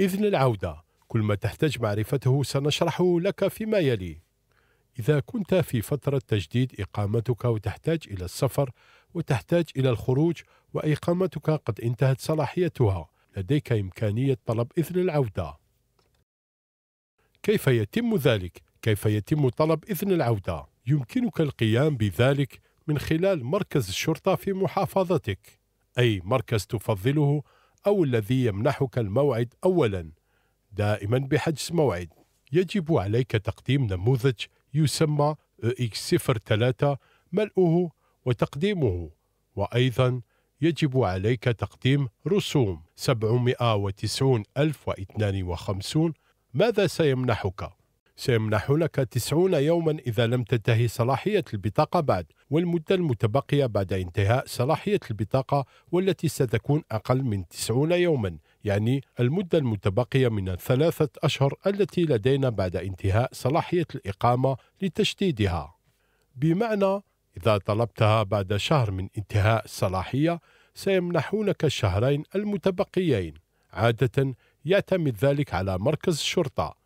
إذن العودة كل ما تحتاج معرفته سنشرحه لك فيما يلي إذا كنت في فترة تجديد إقامتك وتحتاج إلى السفر وتحتاج إلى الخروج وإقامتك قد انتهت صلاحيتها لديك إمكانية طلب إذن العودة كيف يتم ذلك؟ كيف يتم طلب إذن العودة؟ يمكنك القيام بذلك من خلال مركز الشرطة في محافظتك أي مركز تفضله أو الذي يمنحك الموعد أولا دائما بحجز موعد يجب عليك تقديم نموذج يسمى EX03 ملؤه وتقديمه وأيضا يجب عليك تقديم رسوم 790,052 ماذا سيمنحك؟ سيمنحونك تسعون يوما إذا لم تنتهي صلاحية البطاقة بعد والمدة المتبقية بعد انتهاء صلاحية البطاقة والتي ستكون أقل من تسعون يوما يعني المدة المتبقية من الثلاثة أشهر التي لدينا بعد انتهاء صلاحية الإقامة لتشديدها بمعنى إذا طلبتها بعد شهر من انتهاء الصلاحية سيمنحونك الشهرين المتبقيين عادة يعتمد ذلك على مركز الشرطة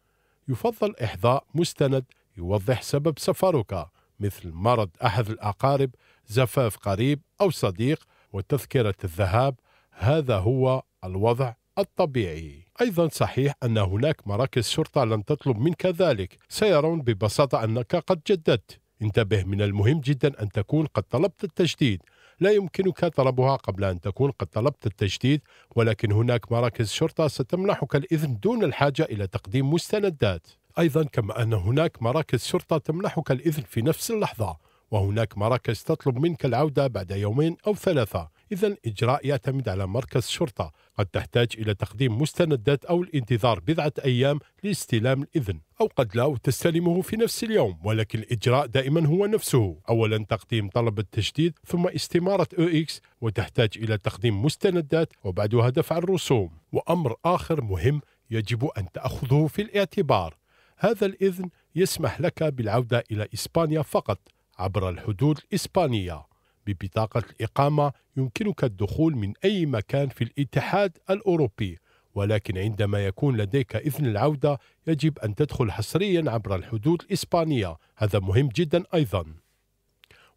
يفضل إحضاء مستند يوضح سبب سفرك مثل مرض أحد الأقارب زفاف قريب أو صديق وتذكرة الذهاب هذا هو الوضع الطبيعي أيضا صحيح أن هناك مراكز شرطة لن تطلب منك ذلك سيرون ببساطة أنك قد جددت انتبه من المهم جدا أن تكون قد طلبت التجديد لا يمكنك طلبها قبل أن تكون قد طلبت التجديد ولكن هناك مراكز شرطة ستمنحك الإذن دون الحاجة إلى تقديم مستندات أيضا كما أن هناك مراكز شرطة تمنحك الإذن في نفس اللحظة وهناك مراكز تطلب منك العودة بعد يومين أو ثلاثة إذا إجراء يعتمد على مركز شرطة قد تحتاج إلى تقديم مستندات أو الانتظار بضعة أيام لاستلام الإذن أو قد لا تستلمه في نفس اليوم ولكن الإجراء دائما هو نفسه أولا تقديم طلب التجديد ثم استمارة أو إكس وتحتاج إلى تقديم مستندات وبعدها دفع الرسوم وأمر آخر مهم يجب أن تأخذه في الاعتبار هذا الإذن يسمح لك بالعودة إلى إسبانيا فقط عبر الحدود الإسبانية ببطاقة الإقامة يمكنك الدخول من أي مكان في الاتحاد الأوروبي ولكن عندما يكون لديك إذن العودة يجب أن تدخل حصريا عبر الحدود الإسبانية هذا مهم جدا أيضا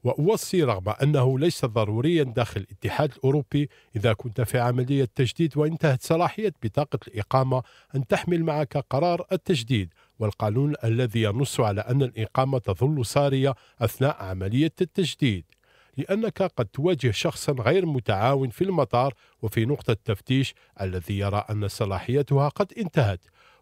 وأوصي رغم أنه ليس ضروريا داخل الاتحاد الأوروبي إذا كنت في عملية تجديد وانتهت صلاحية بطاقة الإقامة أن تحمل معك قرار التجديد والقانون الذي ينص على أن الإقامة تظل سارية أثناء عملية التجديد لأنك قد تواجه شخصا غير متعاون في المطار وفي نقطة التفتيش الذي يرى أن صلاحيتها قد انتهت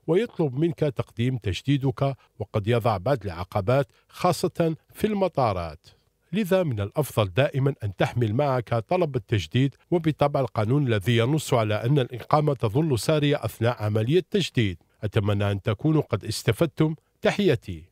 ويطلب منك تقديم تجديدك وقد يضع بعض العقبات خاصة في المطارات لذا من الأفضل دائما أن تحمل معك طلب التجديد وبطبع القانون الذي ينص على أن الإقامة تظل سارية أثناء عملية التجديد أتمنى أن تكونوا قد استفدتم تحيتي